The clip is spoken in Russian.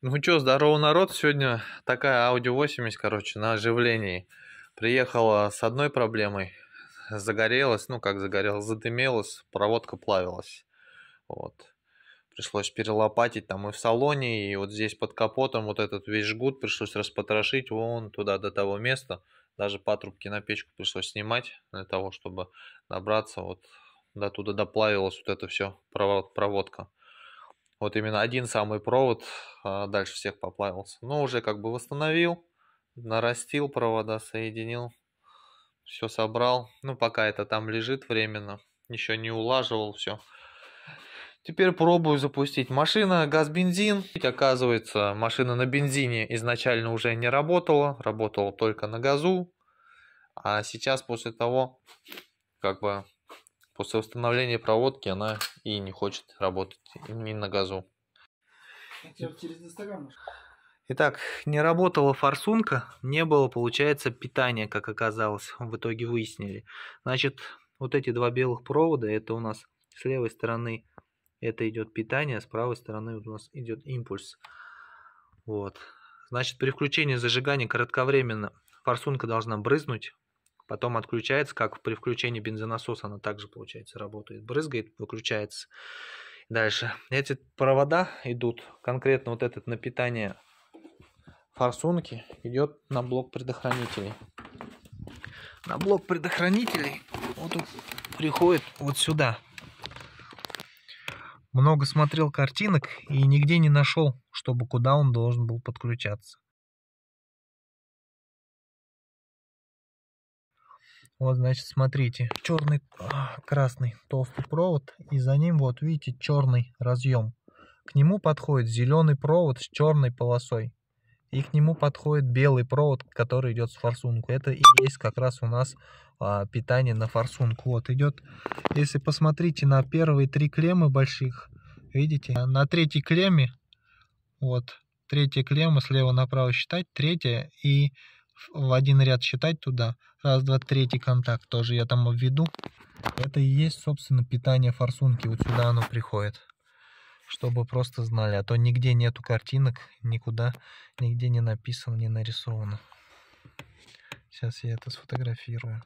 Ну чё, здорово, народ. Сегодня такая Audi 80, короче, на оживлении. Приехала с одной проблемой. Загорелась, ну как загорелась, задымелась, проводка плавилась. Вот. Пришлось перелопатить там и в салоне, и вот здесь под капотом вот этот весь жгут пришлось распотрошить вон туда до того места. Даже патрубки на печку пришлось снимать для того, чтобы добраться вот до туда доплавилась вот это все провод проводка. Вот именно один самый провод а, дальше всех поплавился. Но уже как бы восстановил, нарастил провода, соединил, все собрал. Ну, пока это там лежит временно, еще не улаживал все. Теперь пробую запустить. Машина, газ-бензин. Оказывается, машина на бензине изначально уже не работала, работала только на газу. А сейчас после того, как бы После установления проводки она и не хочет работать не на газу. Итак, не работала форсунка, не было, получается, питания, как оказалось, в итоге выяснили. Значит, вот эти два белых провода, это у нас с левой стороны это идет питание, а с правой стороны у нас идет импульс. Вот. Значит, при включении зажигания кратковременно форсунка должна брызнуть, потом отключается, как при включении бензонасоса она также, получается, работает, брызгает, выключается. Дальше. Эти провода идут, конкретно вот этот на питание форсунки идет на блок предохранителей. На блок предохранителей вот он приходит вот сюда. Много смотрел картинок и нигде не нашел, чтобы куда он должен был подключаться. Вот, значит, смотрите, черный, а, красный толстый провод, и за ним, вот, видите, черный разъем. К нему подходит зеленый провод с черной полосой. И к нему подходит белый провод, который идет с форсунку. Это и есть как раз у нас а, питание на форсунку. Вот идет, если посмотрите на первые три клеммы больших, видите, а, на третьей клемме, вот, третья клемма слева направо считать, третья и в один ряд считать туда. Раз, два, третий контакт тоже я там введу. Это и есть, собственно, питание форсунки. Вот сюда оно приходит. Чтобы просто знали. А то нигде нету картинок, никуда, нигде не написано, не нарисовано. Сейчас я это сфотографирую.